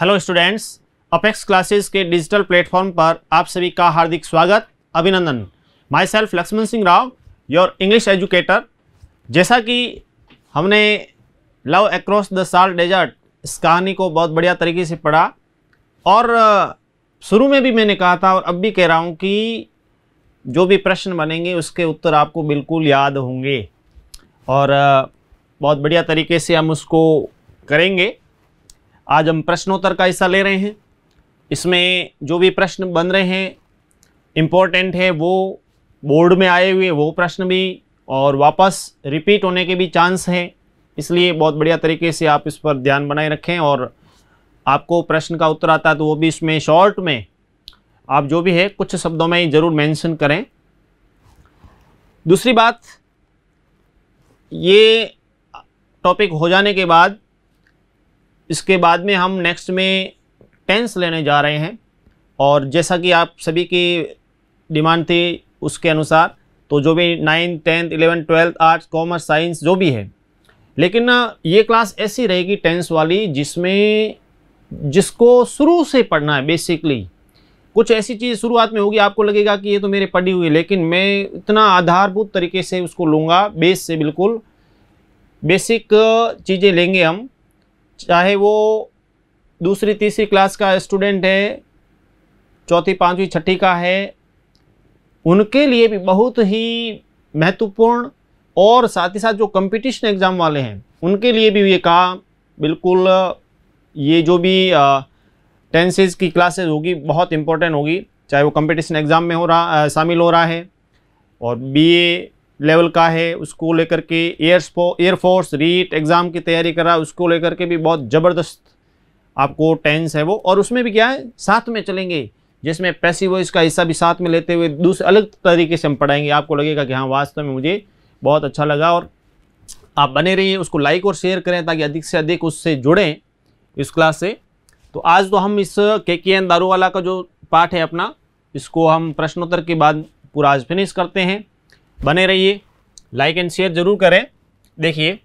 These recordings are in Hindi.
हेलो स्टूडेंट्स अपेक्स क्लासेस के डिजिटल प्लेटफॉर्म पर आप सभी का हार्दिक स्वागत अभिनंदन myself Laxman Singh Rao your English educator जैसा कि हमने love across the salt desert इस कहानी को बहुत बढ़िया तरीके से पढ़ा और शुरू में भी मैंने कहा था और अब भी कह रहा हूँ कि जो भी प्रश्न बनेंगे उसके उत्तर आपको बिल्कुल याद होंगे और बहुत बढ़िया तरीके से हम उसको करेंगे आज हम प्रश्नोत्तर का हिस्सा ले रहे हैं इसमें जो भी प्रश्न बन रहे हैं इम्पोर्टेंट है वो बोर्ड में आए हुए वो प्रश्न भी और वापस रिपीट होने के भी चांस हैं इसलिए बहुत बढ़िया तरीके से आप इस पर ध्यान बनाए रखें और आपको प्रश्न का उत्तर आता है तो वो भी इसमें शॉर्ट में आप जो भी है कुछ शब्दों में ही ज़रूर मेंशन करें दूसरी बात ये टॉपिक हो जाने के बाद इसके बाद में हम नेक्स्ट में टेंस लेने जा रहे हैं और जैसा कि आप सभी की डिमांड थी उसके अनुसार तो जो भी ninth tenth eleven twelfth arts commerce science जो भी है लेकिन ये क्लास ऐसी रहेगी टेंस वाली जिसमें जिसको शुरू से पढ़ना है बेसिकली कुछ ऐसी चीज़ शुरुआत में होगी आपको लगेगा कि ये तो मेरे पढ़ी हुई लेकिन मैं इतना आधारभूत तरीके से उसको लूँगा बेस से बिल्कुल बेसिक चीज़ें लेंगे हम चाहे वो दूसरी तीसरी क्लास का स्टूडेंट है चौथी पाँचवीं छठी का है उनके लिए भी बहुत ही महत्वपूर्ण और साथ ही साथ जो कंपटीशन एग्ज़ाम वाले हैं उनके लिए भी ये कहा बिल्कुल ये जो भी टेंसेज की क्लासेज होगी बहुत इंपॉर्टेंट होगी चाहे वो कंपटीशन एग्ज़ाम में हो रहा शामिल हो रहा है और बीए लेवल का है उसको लेकर के एयर एयरफोर्स रीट एग्ज़ाम की तैयारी करा उसको लेकर के भी बहुत ज़बरदस्त आपको टेंस है वो और उसमें भी क्या है साथ में चलेंगे जिसमें पैसे वो इसका हिस्सा भी साथ में लेते हुए दूसरे अलग तरीके से हम पढ़ाएंगे आपको लगेगा कि हाँ वास्तव में मुझे बहुत अच्छा लगा और आप बने रहिए उसको लाइक और शेयर करें ताकि अधिक से अधिक उससे जुड़ें इस क्लास से तो आज तो हम इस के के एन दारूवाला का जो पाठ है अपना इसको हम प्रश्नोत्तर के बाद पूरा आज फिनिश करते हैं बने रहिए लाइक एंड शेयर ज़रूर करें देखिए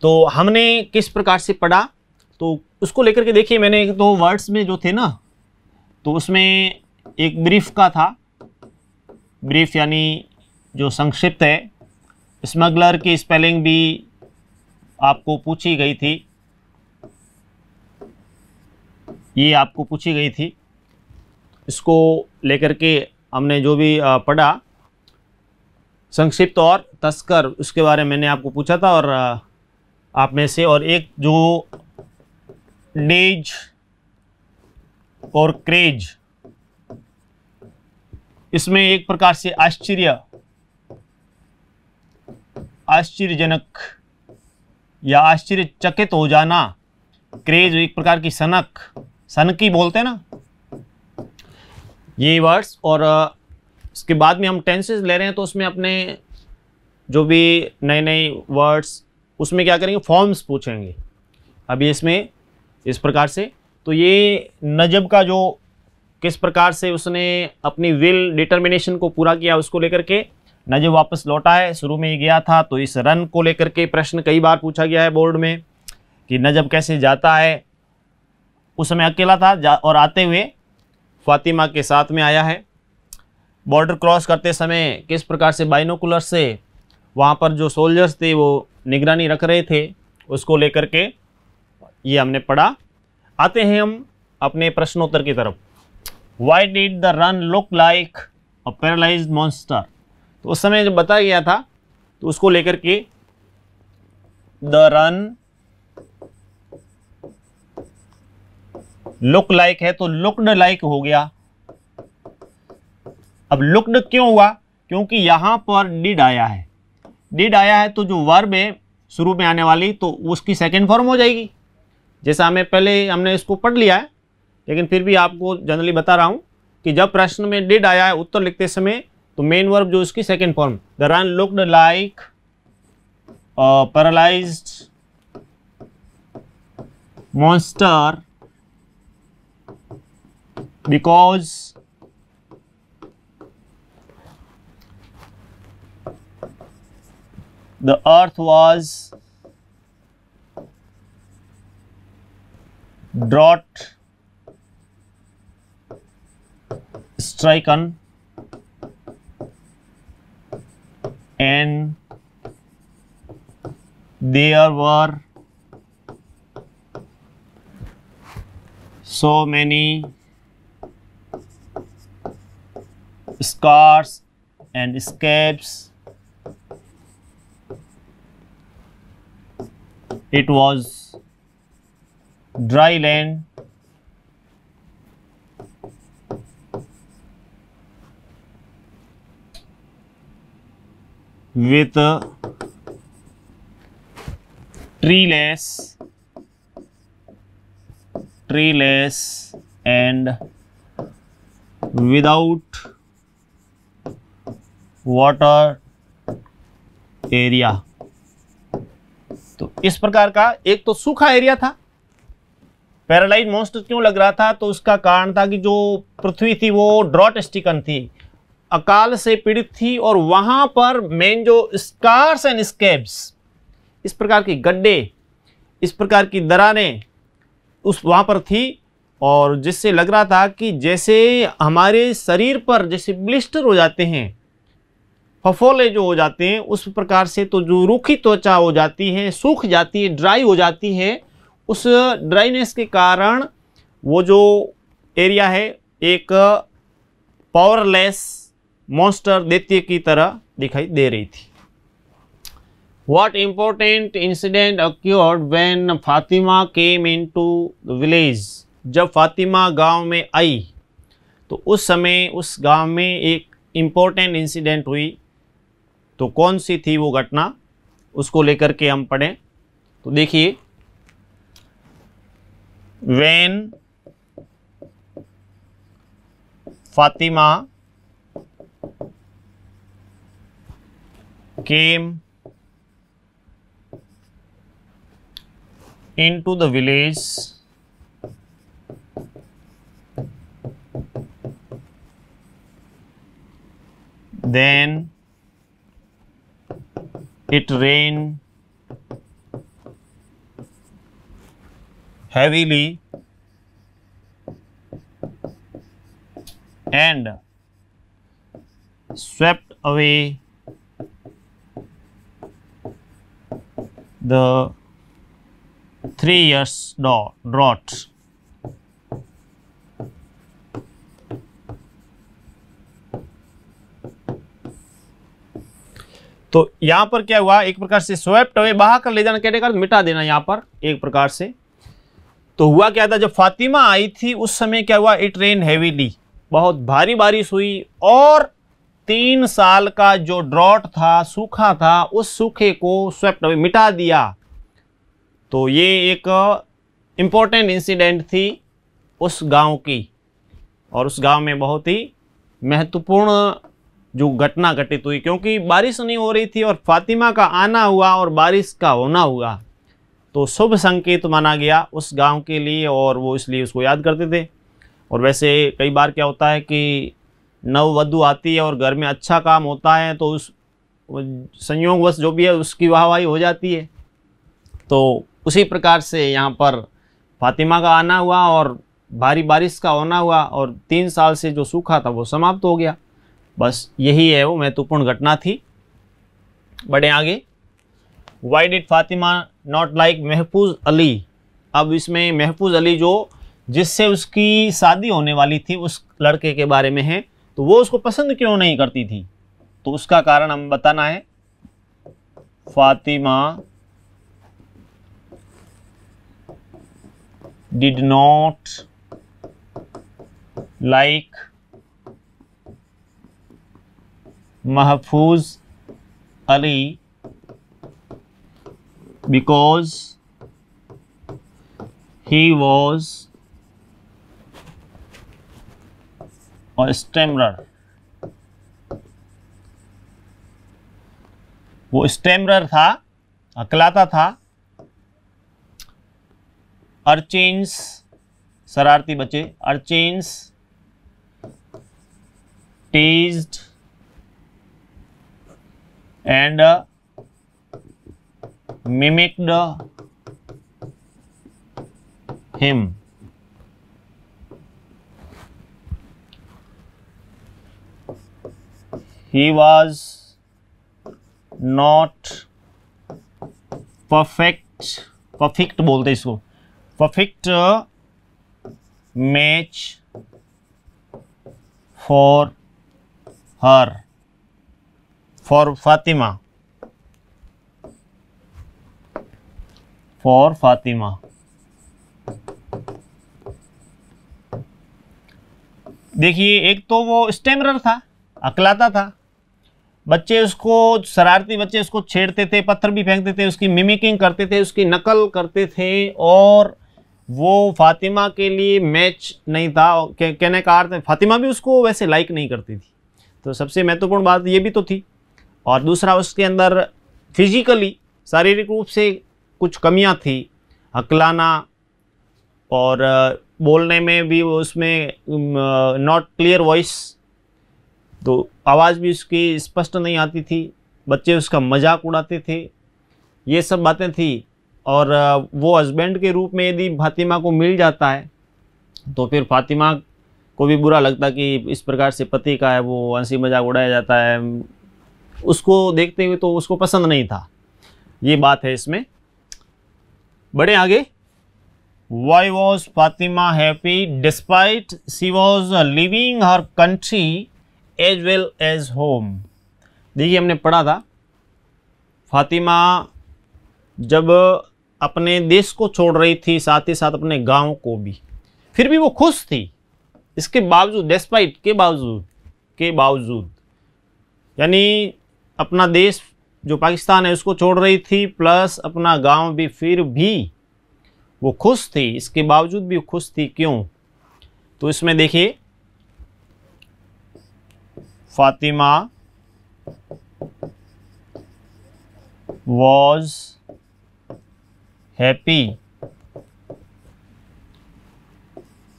तो हमने किस प्रकार से पढ़ा तो उसको लेकर के देखिए मैंने एक दो तो वर्ड्स में जो थे ना तो उसमें एक ब्रीफ का था ब्रीफ यानी जो संक्षिप्त है स्मगलर की स्पेलिंग भी आपको पूछी गई थी ये आपको पूछी गई थी इसको लेकर के हमने जो भी पढ़ा संक्षिप्त और तस्कर उसके बारे में मैंने आपको पूछा था और आप में से और एक जो नेज और क्रेज इसमें एक प्रकार से आश्चर्य आश्चर्यजनक या आश्चर्यचकित हो जाना क्रेज एक प्रकार की सनक सनकी बोलते हैं ना ये वर्ड्स और इसके बाद में हम टेंसेज ले रहे हैं तो उसमें अपने जो भी नए नए वर्ड्स उसमें क्या करेंगे फॉर्म्स पूछेंगे अभी इसमें इस प्रकार से तो ये नजब का जो किस प्रकार से उसने अपनी विल डिटर्मिनेशन को पूरा किया उसको लेकर के नजब वापस लौटा है शुरू में ही गया था तो इस रन को लेकर के प्रश्न कई बार पूछा गया है बोर्ड में कि नजब कैसे जाता है उस समय अकेला था और आते हुए फातिमा के साथ में आया है बॉर्डर क्रॉस करते समय किस प्रकार से बाइनोकुलर से वहाँ पर जो सोल्जर्स थे वो निगरानी रख रहे थे उसको लेकर के ये हमने पढ़ा आते हैं हम अपने प्रश्नोत्तर की तरफ why did the Rann look like a paralyse monster तो उस समय जब बताया गया था तो उसको लेकर के द रन लुक लाइक है तो लुकड लाइक हो गया अब लुक्ड क्यों हुआ क्योंकि यहाँ पर डिड आया है डिड आया है तो जो वर्ब है शुरू में आने वाली तो उसकी सेकेंड फॉर्म हो जाएगी जैसा हमें पहले हमने इसको पढ़ लिया है लेकिन फिर भी आपको जनरली बता रहा हूँ कि जब प्रश्न में डिड आया है उत्तर लिखते समय तो मेन वर्ब जो उसकी second form the Rann looked like paralyse monster because the earth was drought stricken and there were so many scars and escapes. it was dry land with a treeless treeless and without water area तो इस प्रकार का एक तो सूखा एरिया था पैरालाइज मॉन्स्टर क्यों लग रहा था तो उसका कारण था कि जो पृथ्वी थी वो ड्रॉट स्टिकन थी अकाल से पीड़ित थी और वहाँ पर मेन जो स्कार्स एंड स्केब्स इस प्रकार के गड्ढे इस प्रकार की दरारें उस वहाँ पर थी और जिससे लग रहा था कि जैसे हमारे शरीर पर जैसे ब्लिस्टर हो जाते हैं फफोले जो हो जाते हैं उस प्रकार से तो जो रूखी त्वचा हो जाती है सूख जाती है ड्राई हो जाती है उस ड्राइनेस के कारण वो जो एरिया है एक पावरलेस मॉन्स्टर दैत्य की तरह दिखाई दे रही थी what important incident occurred when Fatima came into village जब फातिमा गांव में आई तो उस समय उस गांव में एक इम्पोर्टेंट इंसिडेंट हुई तो कौन सी थी वो घटना उसको लेकर के हम पढ़ें तो देखिए when Fatima into the village then it rain heavily and swept away the three years drought. तो यहाँ पर क्या हुआ एक प्रकार से स्वेप्ट अवे बहा कर ले जाना कहने मिटा देना यहाँ पर एक प्रकार से तो हुआ क्या था जब फातिमा आई थी उस समय क्या हुआ इट रेन हैवीली बहुत भारी बारिश हुई और तीन साल का जो ड्रॉट था सूखा था उस सूखे को स्वेप्ट अवे मिटा दिया तो ये एक इम्पोर्टेंट इंसिडेंट थी उस गांव की और उस गांव में बहुत ही महत्वपूर्ण जो घटना घटित हुई क्योंकि बारिश नहीं हो रही थी और फातिमा का आना हुआ और बारिश का होना हुआ तो शुभ संकेत माना गया उस गांव के लिए और वो इसलिए उसको याद करते थे और वैसे कई बार क्या होता है कि नववधु आती है और घर में अच्छा काम होता है तो उस संयोगवश जो भी है उसकी वाहवाही हो जाती है तो उसी प्रकार से यहाँ पर फातिमा का आना हुआ और भारी बारिश का होना हुआ और तीन साल से जो सूखा था वो समाप्त हो गया बस यही है वो महत्वपूर्ण घटना थी बढ़े आगे why did Fatima not like Mahfuz Ali अब इसमें महफूज अली जो जिससे उसकी शादी होने वाली थी उस लड़के के बारे में है तो वो उसको पसंद क्यों नहीं करती थी तो उसका कारण हम बताना है Fatima not like like Mahfuz Ali because he was और stammerer वो स्टेमर था अकलाता था अर्चिन्स शरारती बचे अर्चेंस टेस्ड and uh, mimicked him. He was not perfect perfect बोलते इसको perfect uh, match for her for Fatima for Fatima देखिए एक तो वो स्टेमरर था अकलाता था बच्चे उसको शरारती बच्चे उसको छेड़ते थे पत्थर भी फेंकते थे उसकी मिमिकिंग करते थे उसकी नकल करते थे और वो फातिमा के लिए मैच नहीं था कहने का अर्थ फातिमा भी उसको वैसे लाइक नहीं करती थी तो सबसे महत्वपूर्ण बात ये भी तो थी और दूसरा उसके अंदर फिजिकली शारीरिक रूप से कुछ कमियां थी हकलाना और बोलने में भी उसमें नॉट क्लियर वॉइस तो आवाज़ भी उसकी स्पष्ट नहीं आती थी बच्चे उसका मजाक उड़ाते थे ये सब बातें थी और वो हस्बैंड के रूप में यदि फातिमा को मिल जाता है तो फिर फातिमा को भी बुरा लगता कि इस प्रकार से पति का है वो हंसी मजाक उड़ाया जाता है उसको देखते हुए तो उसको पसंद नहीं था ये बात है इसमें बड़े आगे why was Fatima happy despite she was living her country as well as home देखिए हमने पढ़ा था फातिमा जब अपने देश को छोड़ रही थी साथ ही साथ अपने गांव को भी फिर भी वो खुश थी इसके बावजूद डिस्पाइट के बावजूद के बावजूद यानी अपना देश जो पाकिस्तान है उसको छोड़ रही थी प्लस अपना गांव भी फिर भी वो खुश थी इसके बावजूद भी खुश थी क्यों तो इसमें देखिए Fatima was happy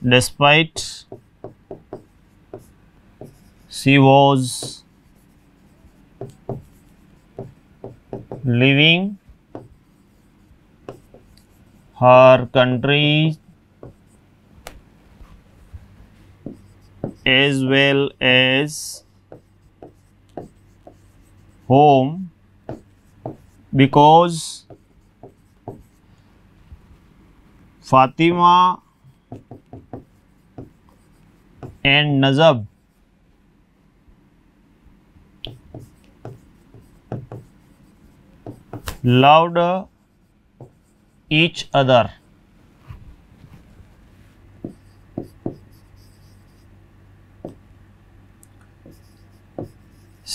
despite she was leaving her country as well as home because Fatima and Nazab loved each other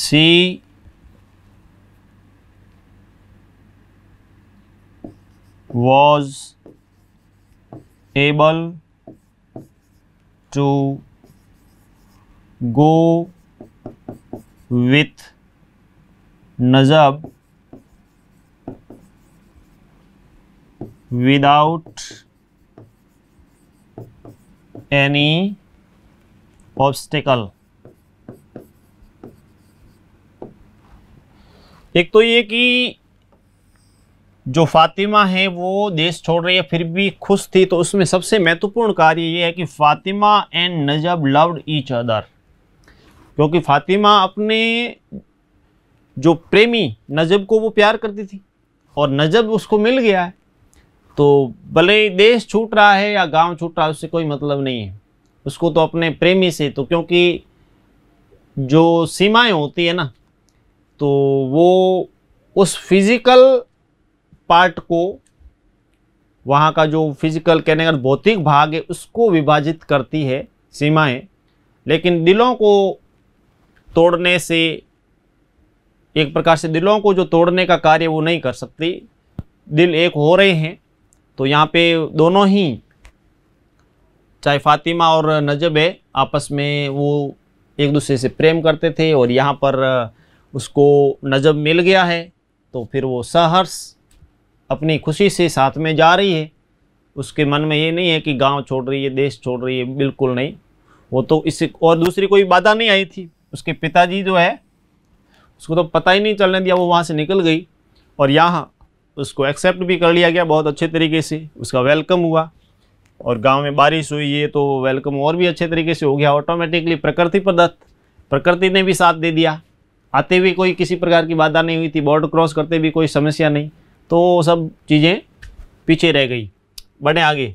she was able to go with Najab without any obstacle एक तो ये कि जो फातिमा है वो देश छोड़ रही है फिर भी खुश थी तो उसमें सबसे महत्वपूर्ण कार्य ये है कि Fatima and Najab loved each other क्योंकि फातिमा अपने जो प्रेमी नजब को वो प्यार करती थी और नजब उसको मिल गया है तो भले ही देश छूट रहा है या गांव छूट रहा है उससे कोई मतलब नहीं है उसको तो अपने प्रेमी से तो क्योंकि जो सीमाएं होती है ना तो वो उस फिज़िकल पार्ट को वहाँ का जो फिज़िकल कहने का मतलब भौतिक भाग है उसको विभाजित करती है सीमाएं लेकिन दिलों को तोड़ने से एक प्रकार से दिलों को जो तोड़ने का कार्य वो नहीं कर सकती दिल एक हो रहे हैं तो यहाँ पे दोनों ही चाहे फातिमा और नजब है आपस में वो एक दूसरे से प्रेम करते थे और यहाँ पर उसको नजब मिल गया है तो फिर वो सहर्ष अपनी खुशी से साथ में जा रही है उसके मन में ये नहीं है कि गांव छोड़ रही है देश छोड़ रही है बिल्कुल नहीं वो तो इससे और दूसरी कोई बाधा नहीं आई थी उसके पिताजी जो है उसको तो पता ही नहीं चलने दिया वो वहाँ से निकल गई और यहाँ उसको एक्सेप्ट भी कर लिया गया बहुत अच्छे तरीके से उसका वेलकम हुआ और गांव में बारिश हुई ये तो वेलकम और भी अच्छे तरीके से हो गया ऑटोमेटिकली प्रकृति प्रदत्त प्रकृति ने भी साथ दे दिया आते हुए कोई किसी प्रकार की बाधा नहीं हुई थी बॉर्डर क्रॉस करते भी कोई समस्या नहीं तो सब चीज़ें पीछे रह गई बढ़े आगे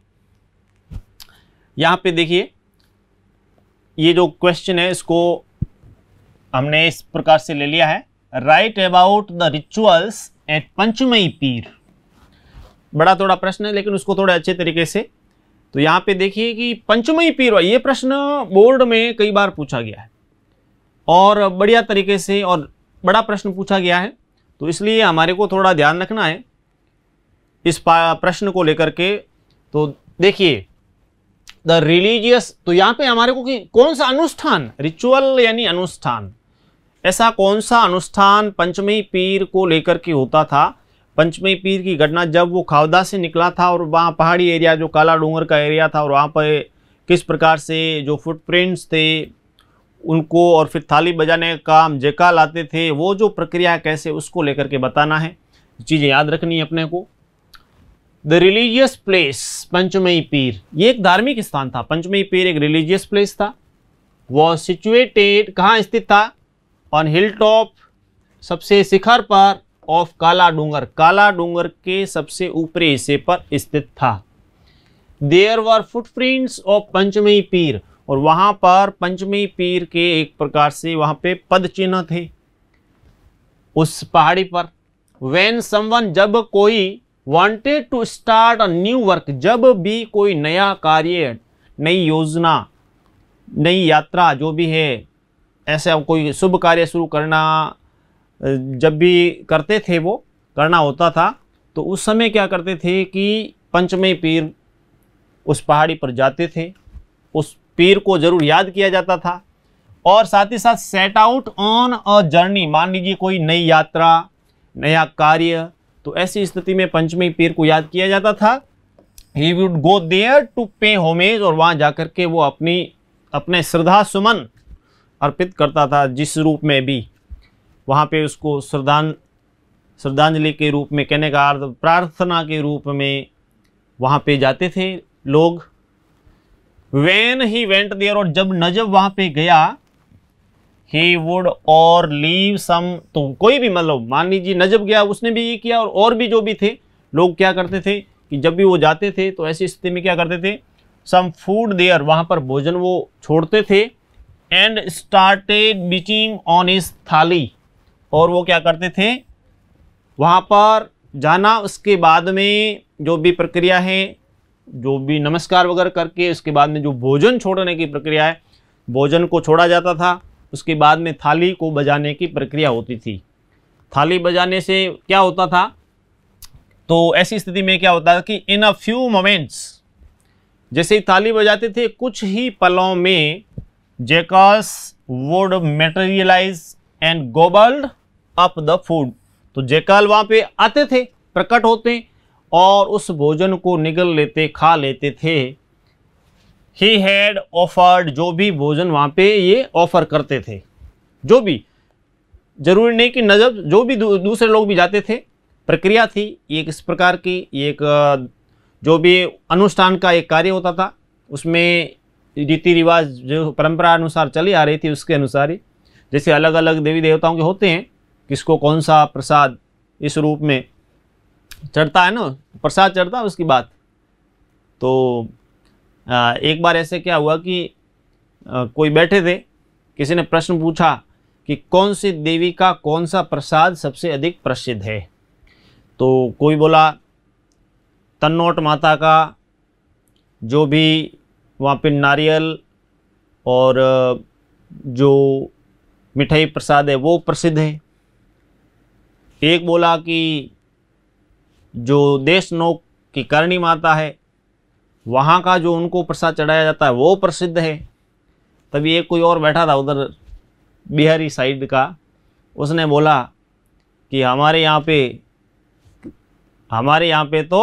यहाँ पे देखिए ये जो क्वेश्चन है इसको हमने इस प्रकार से ले लिया है write about the rituals at Panchmai Pir बड़ा थोड़ा प्रश्न है लेकिन उसको थोड़े अच्छे तरीके से तो यहाँ पे देखिए कि पंचमई पीर ये प्रश्न बोर्ड में कई बार पूछा गया है और बढ़िया तरीके से और बड़ा प्रश्न पूछा गया है तो इसलिए हमारे को थोड़ा ध्यान रखना है इस प्रश्न को लेकर के तो देखिए द रिलीजियस तो यहाँ पे हमारे को कि कौन सा अनुष्ठान रिचुअल यानी अनुष्ठान ऐसा कौन सा अनुष्ठान पंचमी पीर को लेकर के होता था पंचमी पीर की घटना जब वो खावदा से निकला था और वहाँ पहाड़ी एरिया जो काला डूंगर का एरिया था और वहाँ पर किस प्रकार से जो फुटप्रिंट्स थे उनको और फिर थाली बजाने का काम जेका लाते थे वो जो प्रक्रिया कैसे उसको लेकर के बताना है चीज़ें याद रखनी है अपने को द रिलीजियस प्लेस पंचमई पीर ये एक धार्मिक स्थान था पंचमई पीर एक रिलीजियस प्लेस था वह सिचुएटेड कहाँ स्थित था ऑन हिल टॉप सबसे शिखर पर ऑफ काला डूंगर काला डूंगर के सबसे ऊपरी हिस्से पर स्थित था there were footprints of Panchami Pir और वहाँ पर पंचमी पीर के एक प्रकार से वहाँ पे पद चिन्ह थे उस पहाड़ी पर वैन समवन जब कोई wanted to start a new work जब भी कोई नया कार्य नई योजना नई यात्रा जो भी है ऐसा कोई शुभ कार्य शुरू करना जब भी करते थे वो करना होता था तो उस समय क्या करते थे कि पंचमी पीर उस पहाड़ी पर जाते थे उस पीर को ज़रूर याद किया जाता था और साथ ही साथ set out on a journey मान लीजिए कोई नई यात्रा नया कार्य तो ऐसी स्थिति में पंचमी पीर को याद किया जाता था he would go there to pay homage और वहाँ जा कर के वो अपनी अपने श्रद्धा सुमन अर्पित करता था जिस रूप में भी वहाँ पे उसको श्रद्धां श्रद्धांजलि के रूप में कहने का अर्थ प्रार्थना के रूप में वहाँ पे जाते थे लोग वैन ही वेंट देयर और जब नजब वहाँ पे गया ही वुड और लीव सम तो कोई भी मतलब मान लीजिए नजब गया उसने भी ये किया और और भी जो भी थे लोग क्या करते थे कि जब भी वो जाते थे तो ऐसी स्थिति में क्या करते थे सम फूड देयर वहाँ पर भोजन वो छोड़ते थे and started bitching on his थाली और वो क्या करते थे वहाँ पर जाना उसके बाद में जो भी प्रक्रिया है जो भी नमस्कार वगैरह करके उसके बाद में जो भोजन छोड़ने की प्रक्रिया है भोजन को छोड़ा जाता था उसके बाद में थाली को बजाने की प्रक्रिया होती थी थाली बजाने से क्या होता था तो ऐसी स्थिति में क्या होता था कि इन अ फ्यू मोमेंट्स जैसे ही थाली बजाते थे कुछ ही पलों में Jacobs would materialise and gobbled up the food तो जेकल वहाँ पे आते थे प्रकट होते और उस भोजन को निगल लेते खा लेते थे ही हैड ऑफर्ड जो भी भोजन वहाँ पे ये ऑफर करते थे जो भी जरूरी नहीं कि नजब जो भी दू, दूसरे लोग भी जाते थे प्रक्रिया थी एक इस प्रकार की एक जो भी अनुष्ठान का एक कार्य होता था उसमें रीति रिवाज जो परंपरा अनुसार चली आ रही थी उसके अनुसार ही जैसे अलग अलग देवी देवताओं के होते हैं किसको कौन सा प्रसाद इस रूप में चढ़ता है ना प्रसाद चढ़ता है उसकी बात तो आ, एक बार ऐसे क्या हुआ कि आ, कोई बैठे थे किसी ने प्रश्न पूछा कि कौन सी देवी का कौन सा प्रसाद सबसे अधिक प्रसिद्ध है तो कोई बोला तन्नोट माता का जो भी वहाँ पे नारियल और जो मिठाई प्रसाद है वो प्रसिद्ध है एक बोला कि जो देशनोक की करणी माता है वहाँ का जो उनको प्रसाद चढ़ाया जाता है वो प्रसिद्ध है तभी एक कोई और बैठा था उधर बिहारी साइड का उसने बोला कि हमारे यहाँ पे हमारे यहाँ पे तो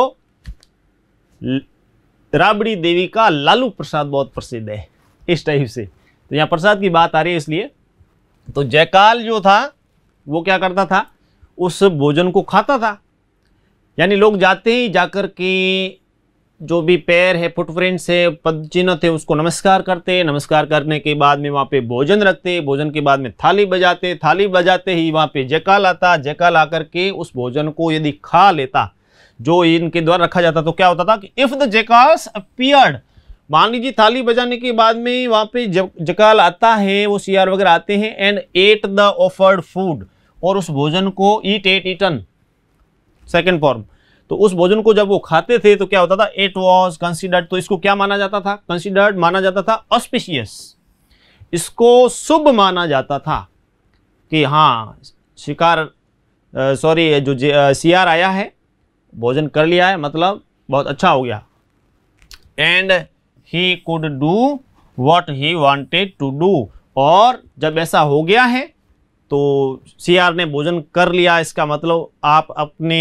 राबड़ी देवी का लालू प्रसाद बहुत प्रसिद्ध है इस टाइप से तो यहाँ प्रसाद की बात आ रही है इसलिए तो जयकाल जो था वो क्या करता था उस भोजन को खाता था यानी लोग जाते ही जाकर के जो भी पैर है फुटप्रिंट्स है पद चिन्ह थे उसको नमस्कार करते नमस्कार करने के बाद में वहाँ पे भोजन रखते भोजन के बाद में थाली बजाते थाली बजाते ही वहाँ पे जयकाल आता जयकाल आकर के उस भोजन को यदि खा लेता जो इनके द्वारा रखा जाता तो क्या होता था कि इफ़ द जेकास अपियर्ड मान लीजिए थाली बजाने के बाद में वहां पे जकाल आता है वो सियार वगैरह आते हैं and ate the offered food और उस भोजन को eat ate eaten second form तो उस भोजन को जब वो खाते थे तो क्या होता था इट वॉज कंसिडर्ड तो इसको क्या माना जाता था कंसिडर्ड माना जाता था ऑस्पिशियस इसको शुभ माना जाता था कि हाँ शिकार सॉरी जो सियार आया है भोजन कर लिया है मतलब बहुत अच्छा हो गया and he could do what he wanted to do और जब ऐसा हो गया है तो सी आर ने भोजन कर लिया इसका मतलब आप अपने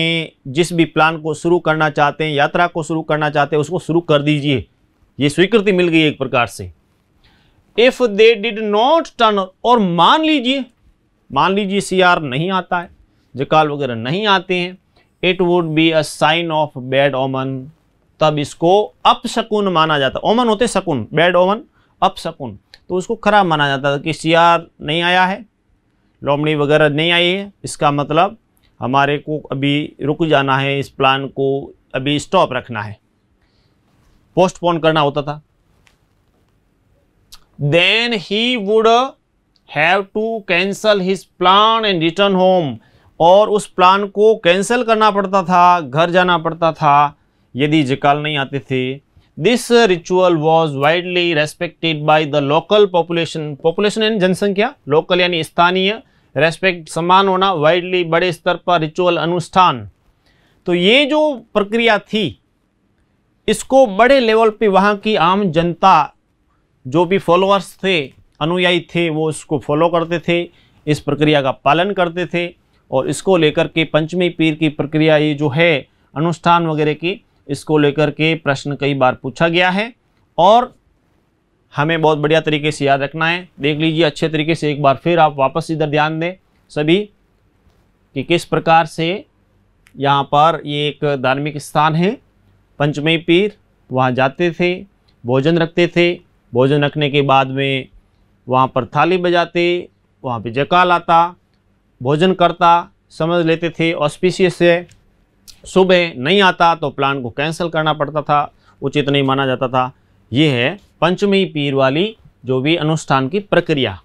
जिस भी प्लान को शुरू करना चाहते हैं यात्रा को शुरू करना चाहते हैं उसको शुरू कर दीजिए ये स्वीकृति मिल गई एक प्रकार से if they did not turn और मान लीजिए मान लीजिए सी आर नहीं आता है जकाल वगैरह नहीं आते हैं it would be a sign of bad omen तब इसको अपशकुन माना जाता ओमन होते शकुन बैड ओमन अपशकुन तो उसको खराब माना जाता था कि सियार नहीं आया है लोमड़ी वगैरह नहीं आई है इसका मतलब हमारे को अभी रुक जाना है इस प्लान को अभी स्टॉप रखना है पोस्टपोन करना होता था then he would have to cancel his plan and return home और उस प्लान को कैंसिल करना पड़ता था घर जाना पड़ता था यदि जिकाल नहीं आते थे this ritual was widely respected by the local population population यानी जनसंख्या लोकल यानी स्थानीय रेस्पेक्ट समान होना वाइडली बड़े स्तर पर रिचुअल अनुष्ठान तो ये जो प्रक्रिया थी इसको बड़े लेवल पे वहाँ की आम जनता जो भी फॉलोअर्स थे अनुयायी थे वो इसको फॉलो करते थे इस प्रक्रिया का पालन करते थे और इसको लेकर के पंचमी पीर की प्रक्रिया ये जो है अनुष्ठान वगैरह की इसको लेकर के प्रश्न कई बार पूछा गया है और हमें बहुत बढ़िया तरीके से याद रखना है देख लीजिए अच्छे तरीके से एक बार फिर आप वापस इधर ध्यान दें सभी कि किस प्रकार से यहाँ पर ये एक धार्मिक स्थान है पंचमी पीर वहाँ जाते थे भोजन रखते थे भोजन रखने के बाद में वहाँ पर थाली बजाते वहाँ पे जकाल आता भोजन करता समझ लेते थे ऑस्पिशियस से सुबह नहीं आता तो प्लान को कैंसिल करना पड़ता था उचित नहीं माना जाता था ये है पंचमी पीर वाली जो भी अनुष्ठान की प्रक्रिया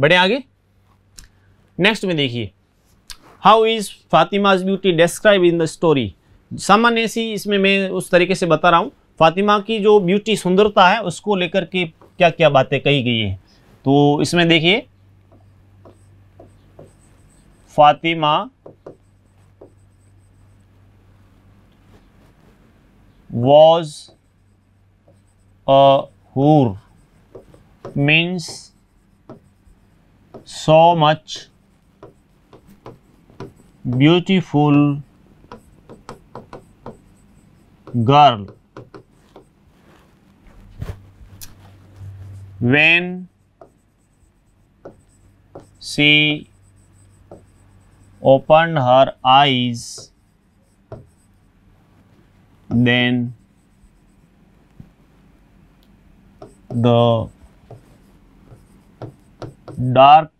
बड़े आगे नेक्स्ट में देखिए how is Fatima's beauty describe in the story सामान्य सी इसमें मैं उस तरीके से बता रहा हूँ फातिमा की जो ब्यूटी सुंदरता है उसको लेकर के क्या क्या बातें कही गई है तो इसमें देखिए Fatima was a whore means so much beautiful girl when she opened her eyes, then the dark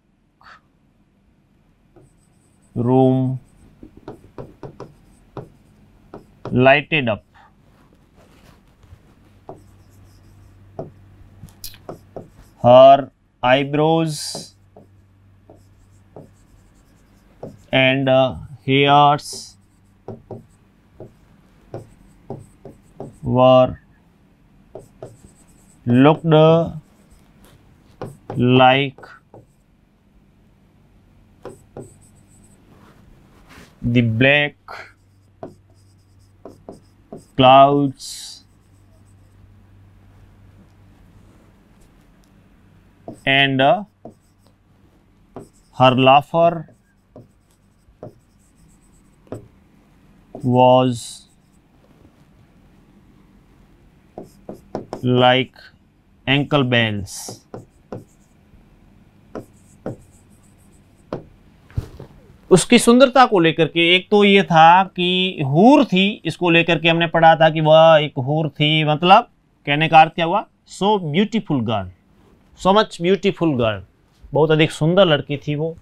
room lighted up. Her eyebrows and uh, hairs were looked like the black clouds and uh, her laughter. was like ankle bands. उसकी सुंदरता को लेकर के एक तो ये था कि हूर थी इसको लेकर के हमने पढ़ा था कि वह एक हूर थी मतलब कहने का अर्थ क्या हुआ so beautiful girl so much beautiful girl बहुत अधिक सुंदर लड़की थी वो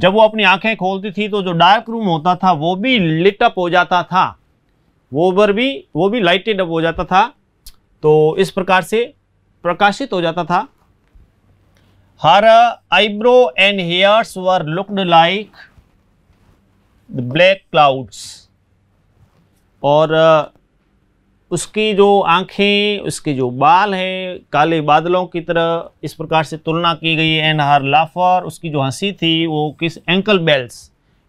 जब वो अपनी आंखें खोलती थी तो जो डार्क रूम होता था वो भी लिट अप हो जाता था वो ओवर भी वो भी लाइटेड अप हो जाता था तो इस प्रकार से प्रकाशित हो जाता था her eyebrow and hairs were looked like black clouds और उसकी जो आंखें उसके जो बाल हैं काले बादलों की तरह इस प्रकार से तुलना की गई है एन लाफर उसकी जो हंसी थी वो किस एंकल बेल्स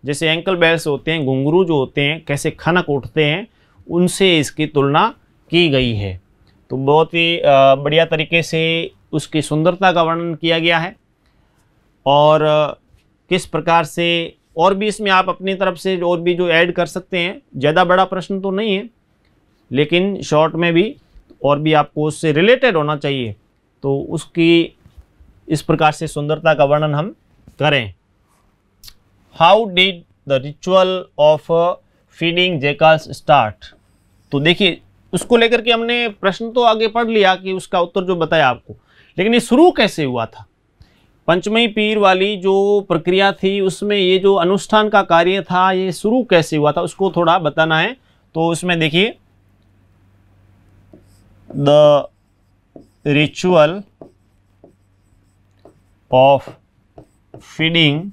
जैसे एंकल बेल्स होते हैं घुंगरू जो होते हैं कैसे खनक उठते हैं उनसे इसकी तुलना की गई है तो बहुत ही बढ़िया तरीके से उसकी सुंदरता का वर्णन किया गया है और किस प्रकार से और भी इसमें आप अपनी तरफ से और भी जो ऐड कर सकते हैं ज़्यादा बड़ा प्रश्न तो नहीं है लेकिन शॉर्ट में भी और भी आपको उससे रिलेटेड होना चाहिए तो उसकी इस प्रकार से सुंदरता का वर्णन हम करें how did the ritual of feeding jackals start तो देखिए उसको लेकर के हमने प्रश्न तो आगे पढ़ लिया कि उसका उत्तर जो बताया आपको लेकिन ये शुरू कैसे हुआ था पंचमी पीर वाली जो प्रक्रिया थी उसमें ये जो अनुष्ठान का कार्य था ये शुरू कैसे हुआ था उसको थोड़ा बताना है तो उसमें देखिए the ritual of feeding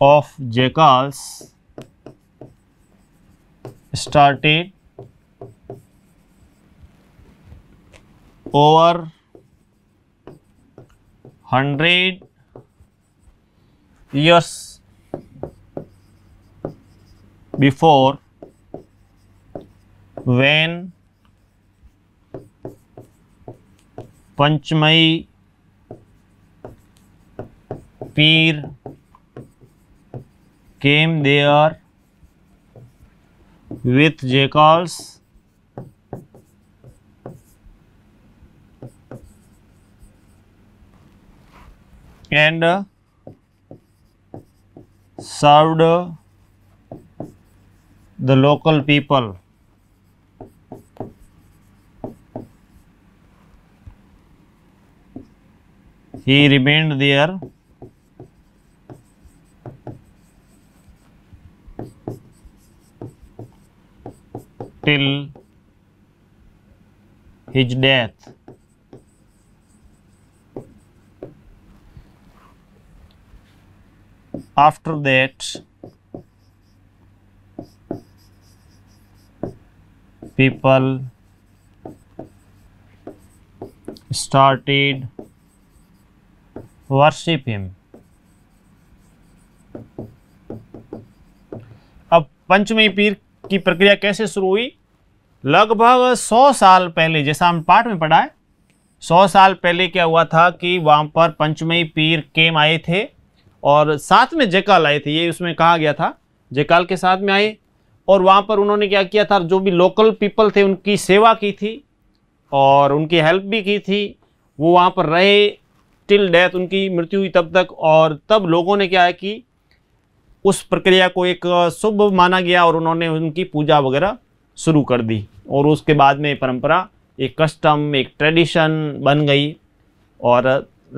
of jackals started over 100 years before when Panchmai peer came there with jackals and served the local people he remained there till his death. After that, people started worship him अब पंचमी पीर की प्रक्रिया कैसे शुरू हुई लगभग सौ साल पहले जैसा हम पाठ में पढ़ा है सौ साल पहले क्या हुआ था कि वहाँ पर पंचमी पीर केम आए थे और साथ में जयकाल आए थे ये उसमें कहा गया था जयकाल के साथ में आए और वहाँ पर उन्होंने क्या किया था जो भी लोकल पीपल थे उनकी सेवा की थी और उनकी हेल्प भी की थी वो वहाँ पर रहे टिल डेथ उनकी मृत्यु हुई तब तक और तब लोगों ने क्या है कि उस प्रक्रिया को एक शुभ माना गया और उन्होंने उनकी पूजा वगैरह शुरू कर दी और उसके बाद में परंपरा एक कस्टम एक ट्रेडिशन बन गई और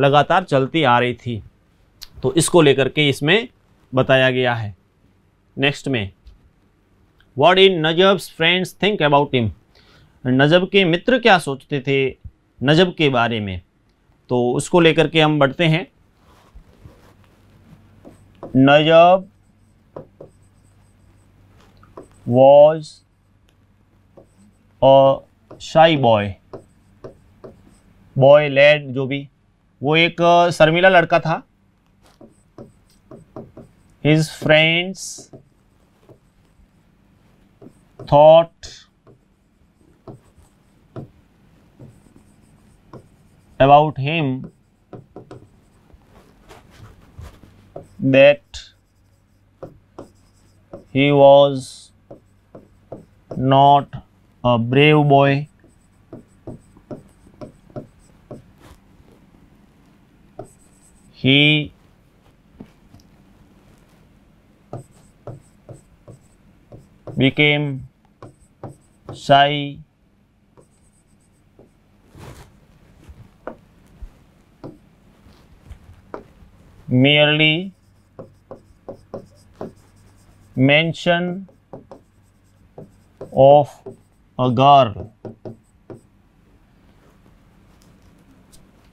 लगातार चलती आ रही थी तो इसको लेकर के इसमें बताया गया है नेक्स्ट में what in Najab's friends think about him Najab के मित्र क्या सोचते थे नजब के बारे में तो उसको लेकर के हम बढ़ते हैं नजब वॉज और शाई बॉय बॉय लैड जो भी वो एक शर्मिला लड़का था his friends thought about him that he was not a brave boy he became shy merely mention of a girl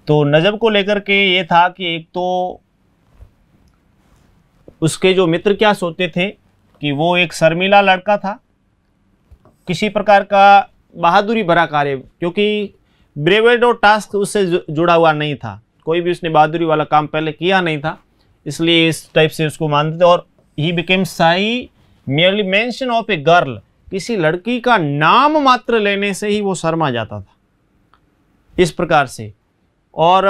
तो नजब को लेकर के ये था कि एक तो उसके जो मित्र क्या सोचते थे कि वो एक शर्मिला लड़का था किसी प्रकार का बहादुरी भरा कार्य क्योंकि ब्रेवेडो टास्क उससे जुड़ा हुआ नहीं था कोई भी उसने बहादुरी वाला काम पहले किया नहीं था इसलिए इस टाइप से उसको मानते थे और he became shy merely mention of a girl किसी लड़की का नाम मात्र लेने से ही वो शर्मा जाता था इस प्रकार से और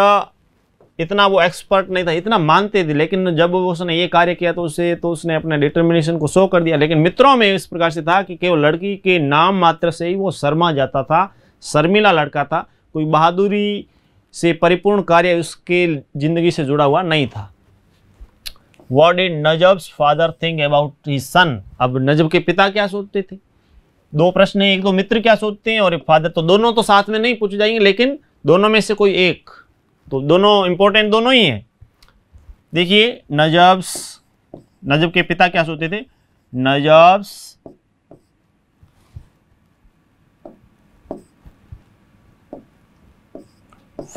इतना वो एक्सपर्ट नहीं था इतना मानते थे लेकिन जब उसने ये कार्य किया तो उसे तो उसने अपने डिटर्मिनेशन को शो कर दिया लेकिन मित्रों में इस प्रकार से था कि केवल लड़की के नाम मात्र से ही वो शर्मा जाता था शर्मिला लड़का था कोई बहादुरी से परिपूर्ण कार्य उसके जिंदगी से जुड़ा हुआ नहीं था what is Najab's father think about his son अब नजब के पिता क्या सोचते थे दो प्रश्न एक तो मित्र क्या सोचते हैं और एक फादर तो दोनों तो साथ में नहीं पूछ जाएंगे लेकिन दोनों में से कोई एक तो दोनों इम्पोर्टेंट दोनों ही है देखिए नजब्स नजब के पिता क्या सोचते थे नजब्स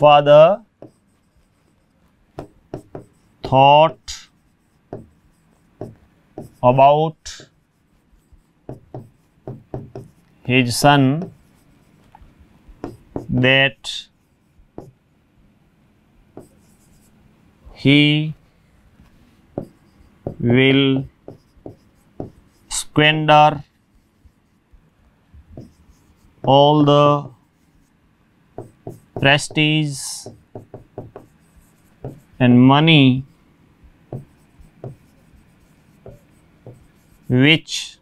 father thought about his son that he will squander all the prestige and money which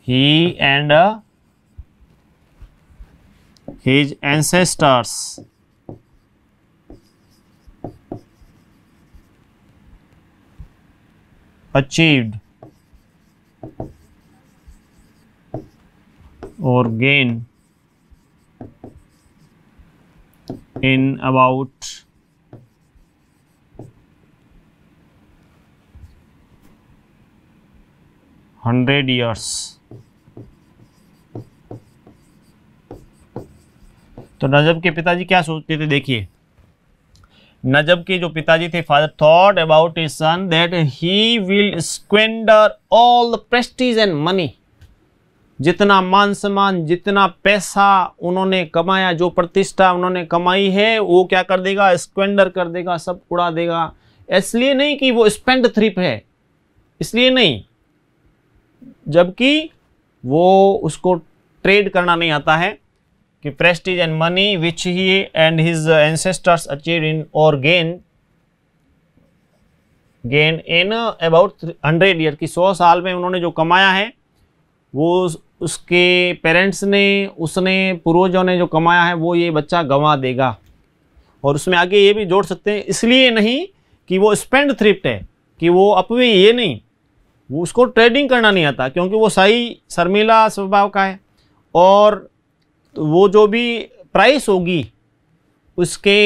he and uh, his ancestors achieved or gained in about hundred years. तो नजब के पिताजी क्या सोचते थे देखिए नजब के जो पिताजी थे father thought about his son that he will squander all the prestige and money जितना मान सम्मान जितना पैसा उन्होंने कमाया जो प्रतिष्ठा उन्होंने कमाई है वो क्या कर देगा स्क्वेंडर कर देगा सब उड़ा देगा इसलिए नहीं कि वो स्पेंड थ्रिप है इसलिए नहीं जबकि वो उसको ट्रेड करना नहीं आता है कि prestige and money which he and his ancestors achieve in और gain gain in about hundred year की सौ साल में उन्होंने जो कमाया है वो उसके पेरेंट्स ने उसने पूर्वजों ने जो कमाया है वो ये बच्चा गंवा देगा और उसमें आगे ये भी जोड़ सकते हैं इसलिए नहीं कि वो स्पेंड थ्रिप्ट है कि वो अपवे ये नहीं वो उसको ट्रेडिंग करना नहीं आता क्योंकि वो सही शर्मिला स्वभाव का है और वो जो भी प्राइस होगी उसके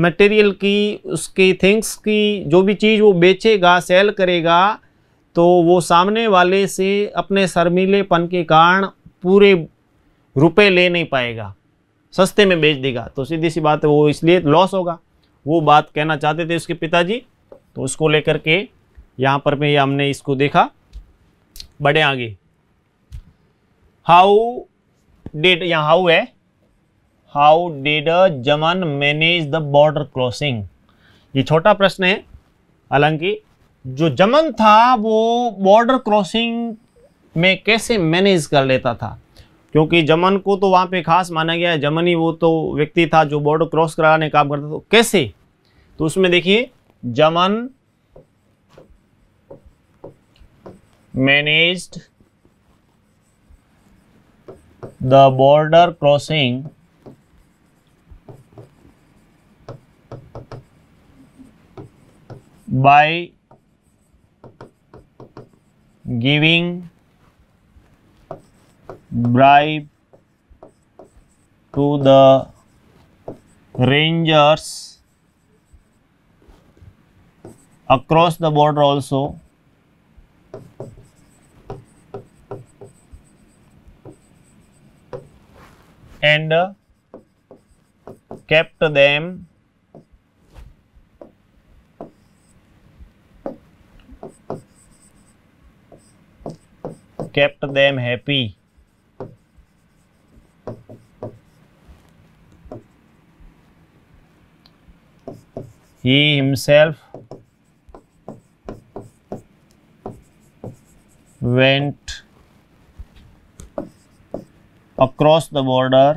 मटेरियल की उसके थिंग्स की जो भी चीज़ वो बेचेगा सेल करेगा तो वो सामने वाले से अपने शर्मीलेपन के कारण पूरे रुपए ले नहीं पाएगा सस्ते में बेच देगा तो सीधी सी बात है वो इसलिए लॉस होगा वो बात कहना चाहते थे उसके पिताजी तो उसको लेकर के यहाँ पर भी हमने इसको देखा बड़े आगे हाउ डेड यहाँ हाउ है how did Jaman manage the border crossing ये छोटा प्रश्न है हालांकि जो जमन था वो बॉर्डर क्रॉसिंग में कैसे मैनेज कर लेता था क्योंकि जमन को तो वहाँ पे खास माना गया है जमन ही वो तो व्यक्ति था जो बॉर्डर क्रॉस कराने काम करता था तो कैसे तो उसमें देखिए Jaman managed the border crossing by giving bribe to the rangers across the border also and uh, kept them kept them happy. He himself went across the border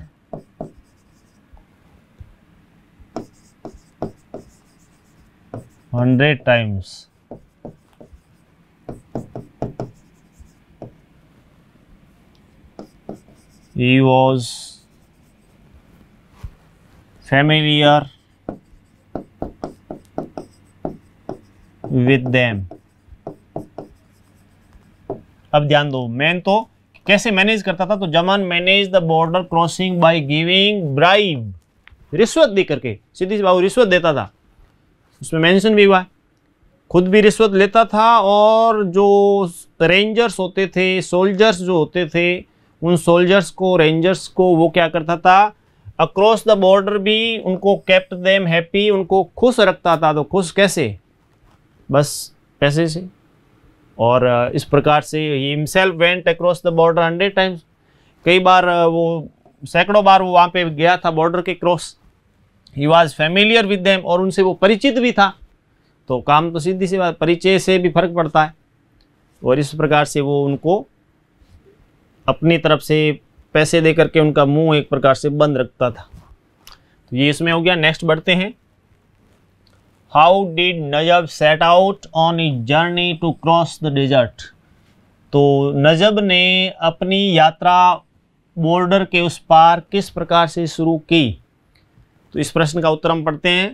hundred times. he was familiar with them अब ध्यान दो मैन तो कैसे मैनेज करता था तो Jaman manage the border crossing by giving bribe रिश्वत दे करके सीधी बाबू रिश्वत देता था उसमें मेंशन भी हुआ है खुद भी रिश्वत लेता था और जो रेंजर्स होते थे सोल्जर्स जो होते थे उन सोल्जर्स को रेंजर्स को वो क्या करता था अक्रॉस द बॉर्डर भी उनको कैप्ट देम हैप्पी उनको खुश रखता था तो खुश कैसे बस पैसे से और इस प्रकार से he himself went across the border hundred times कई बार वो सैकड़ों बार वो वहाँ पे गया था बॉर्डर के cross he was familiar with them और उनसे वो परिचित भी था तो काम तो सीधी सी बात परिचय से भी फर्क पड़ता है और इस प्रकार से वो उनको अपनी तरफ से पैसे दे करके उनका मुंह एक प्रकार से बंद रखता था तो ये इसमें हो गया नेक्स्ट बढ़ते हैं how did Najab set out on a journey to cross the desert तो नजब ने अपनी यात्रा बॉर्डर के उस पार किस प्रकार से शुरू की तो इस प्रश्न का उत्तर हम पढ़ते हैं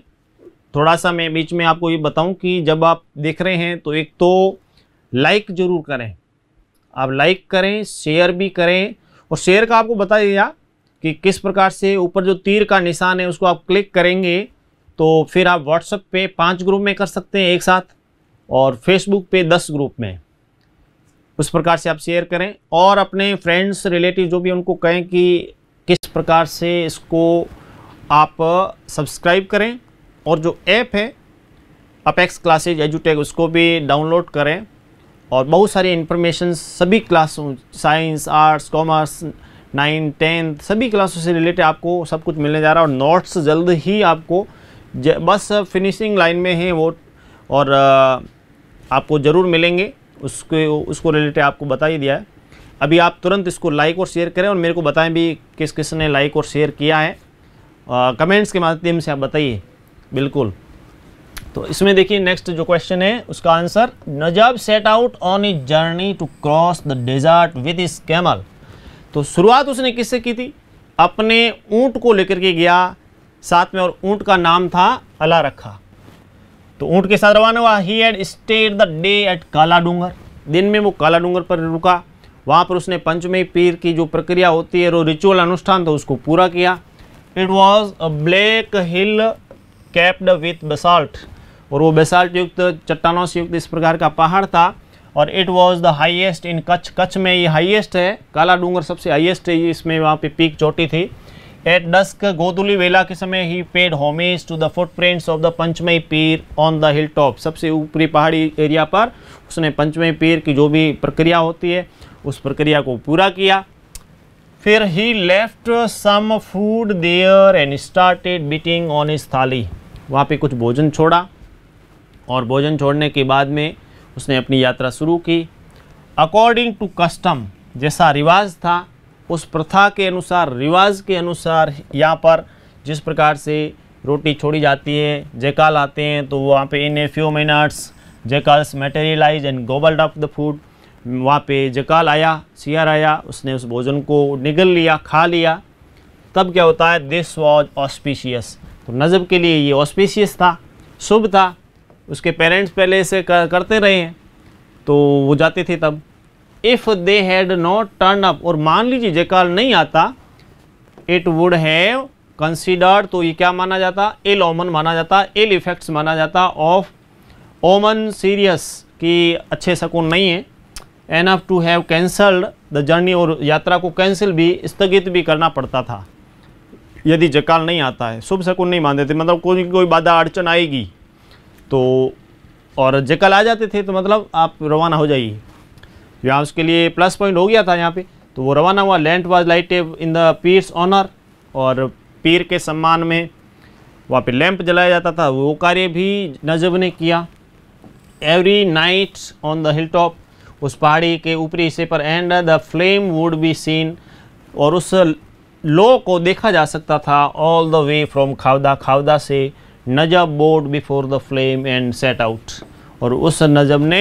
थोड़ा सा मैं बीच में आपको ये बताऊं कि जब आप देख रहे हैं तो एक तो लाइक ज़रूर करें आप लाइक करें शेयर भी करें और शेयर का आपको बताइएगा कि किस प्रकार से ऊपर जो तीर का निशान है उसको आप क्लिक करेंगे तो फिर आप व्हाट्सएप पे पांच ग्रुप में कर सकते हैं एक साथ और फेसबुक पे दस ग्रुप में उस प्रकार से आप शेयर करें और अपने फ्रेंड्स रिलेटिव जो भी उनको कहें कि किस प्रकार से इसको आप सब्सक्राइब करें और जो ऐप है अपेक्स क्लासेज एजुटेक उसको भी डाउनलोड करें और बहुत सारे इन्फॉर्मेशन सभी क्लासों science arts commerce nine tenth सभी क्लासों से रिलेटेड आपको सब कुछ मिलने जा रहा है और नोट्स जल्द ही आपको बस फिनिशिंग लाइन में है वो और आपको ज़रूर मिलेंगे उसके उसको रिलेटेड आपको बता ही दिया है अभी आप तुरंत इसको लाइक और शेयर करें और मेरे को बताएं भी किस किस ने लाइक और शेयर किया है आ, कमेंट्स के माध्यम से आप बताइए बिल्कुल तो इसमें देखिए नेक्स्ट जो क्वेश्चन है उसका answer Najab set out on a journey to cross the desert with his camel तो शुरुआत उसने किससे की थी अपने ऊँट को लेकर के गया साथ में और ऊंट का नाम था अला रखा तो ऊँट के साथ रवाना हुआ he had stayed the day at Kala Dungar दिन में वो काला डूंगर पर रुका वहाँ पर उसने पंचमी पीर की जो प्रक्रिया होती है वो रिचुअल अनुष्ठान था उसको पूरा किया it was a black hill capped with basalt और वो बेसाल्ट युक्त चट्टानों से युक्त इस प्रकार का पहाड़ था और it was the highest in Kutch Kutch में ये हाईएस्ट है काला डूंगर सबसे हाईएस्ट है इसमें वहाँ पे पीक चोटी थी एट डस्क गोदुली वेला के समय he paid homage to the footprints of the Panchmai Pir on the hill top सबसे ऊपरी पहाड़ी एरिया पर उसने पंचमय पीर की जो भी प्रक्रिया होती है उस प्रक्रिया को पूरा किया फिर he left some food there and started beating on his thali वहाँ पे कुछ भोजन छोड़ा और भोजन छोड़ने के बाद में उसने अपनी यात्रा शुरू की अकॉर्डिंग टू कस्टम जैसा रिवाज था उस प्रथा के अनुसार रिवाज के अनुसार यहाँ पर जिस प्रकार से रोटी छोड़ी जाती है जयकाल आते हैं तो वहाँ पे in a few minutes jackals materialise and gobbled off the food वहाँ पे जयकाल आया सियार आया उसने उस भोजन को निगल लिया खा लिया तब क्या होता है दिस वॉज ऑस्पिशियस तो नज़ब के लिए ये ऑस्पिशियस था शुभ था उसके पेरेंट्स पहले इसे करते रहे हैं तो वो जाते थे तब if they had not turn up और मान लीजिए जयकाल नहीं आता इट वुड हैव कंसिडर्ड तो ये क्या माना जाता इल ओमन माना जाता इल इफ़ेक्ट्स माना जाता ऑफ ओमन सीरियस कि अच्छे सकून नहीं है enough to have cancelled the journey और यात्रा को कैंसिल भी स्थगित भी करना पड़ता था यदि जकाल नहीं आता है शुभ सकून नहीं मानते थे मतलब कोई कोई बाधा अड़चन आएगी तो और जकल आ जाते थे तो मतलब आप रवाना हो जाइए यहाँ उसके लिए प्लस पॉइंट हो गया था यहाँ पे तो वो रवाना हुआ lamp was light in the Pir's honour और पीर के सम्मान में वहाँ पे लैंप जलाया जाता था वो कार्य भी नजब ने किया every night on the hill top उस पहाड़ी के ऊपरी हिस्से पर and the flame would be seen और उस लो को देखा जा सकता था all the way from Khavda Khavda से Najab bowed before the flame and set out और उस नजब ने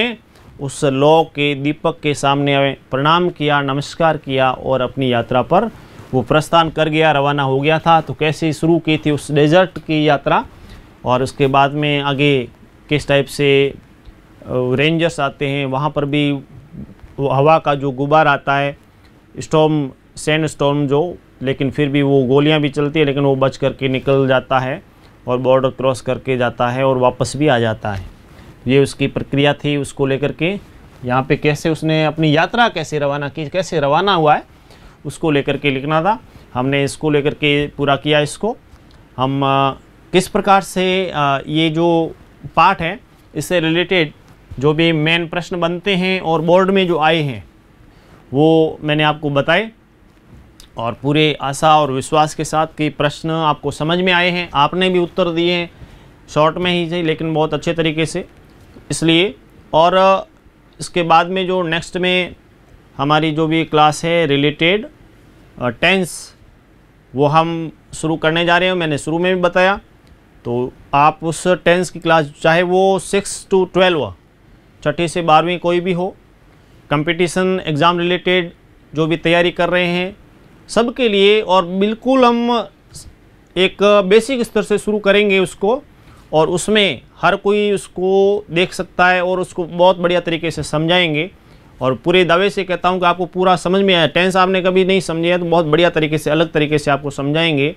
उस लो के दीपक के सामने प्रणाम किया नमस्कार किया और अपनी यात्रा पर वो प्रस्थान कर गया रवाना हो गया था तो कैसे शुरू की थी उस डेजर्ट की यात्रा और उसके बाद में आगे किस टाइप से रेंजर्स आते हैं वहाँ पर भी हवा का जो गुबार आता है स्टॉम सैंड स्टॉम जो लेकिन फिर भी वो गोलियाँ भी चलती है लेकिन वो बच करके निकल जाता है और बॉर्डर क्रॉस करके जाता है और वापस भी आ जाता है ये उसकी प्रक्रिया थी उसको लेकर के यहाँ पे कैसे उसने अपनी यात्रा कैसे रवाना की कैसे रवाना हुआ है उसको लेकर के लिखना था हमने इसको लेकर के पूरा किया इसको हम आ, किस प्रकार से आ, ये जो पाठ है इससे रिलेटेड जो भी मेन प्रश्न बनते हैं और बोर्ड में जो आए हैं वो मैंने आपको बताए और पूरे आशा और विश्वास के साथ कि प्रश्न आपको समझ में आए हैं आपने भी उत्तर दिए हैं शॉर्ट में ही सही लेकिन बहुत अच्छे तरीके से इसलिए और इसके बाद में जो नेक्स्ट में हमारी जो भी क्लास है रिलेटेड टेंस वो हम शुरू करने जा रहे हैं मैंने शुरू में भी बताया तो आप उस टेंस की क्लास चाहे वो सिक्स टू ट्वेल्व छठी से बारहवीं कोई भी हो कंपटीशन एग्ज़ाम रिलेटेड जो भी तैयारी कर रहे हैं सबके लिए और बिल्कुल हम एक बेसिक स्तर से शुरू करेंगे उसको और उसमें हर कोई उसको देख सकता है और उसको बहुत बढ़िया तरीके से समझाएंगे और पूरे दावे से कहता हूँ कि आपको पूरा समझ में आया टेंस आपने कभी नहीं समझे तो बहुत बढ़िया तरीके से अलग तरीके से आपको समझाएंगे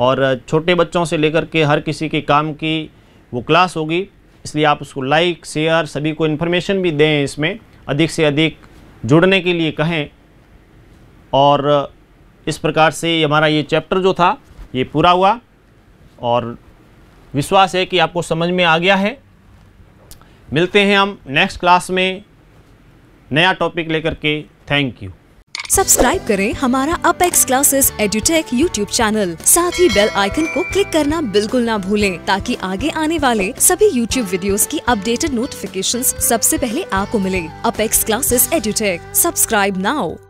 और छोटे बच्चों से लेकर के हर किसी के काम की वो क्लास होगी इसलिए आप उसको लाइक शेयर सभी को इन्फॉर्मेशन भी दें इसमें अधिक से अधिक जुड़ने के लिए कहें और इस प्रकार से हमारा ये चैप्टर जो था ये पूरा हुआ और विश्वास है कि आपको समझ में आ गया है मिलते हैं हम नेक्स्ट क्लास में नया टॉपिक लेकर के थैंक यू सब्सक्राइब करें हमारा Apex Classes Edutech YouTube channel साथ ही बेल आइकन को क्लिक करना बिल्कुल ना भूलें ताकि आगे आने वाले सभी यूट्यूब वीडियोस की अपडेटेड नोटिफिकेशंस सबसे पहले आपको मिले Apex Classes Edutech subscribe now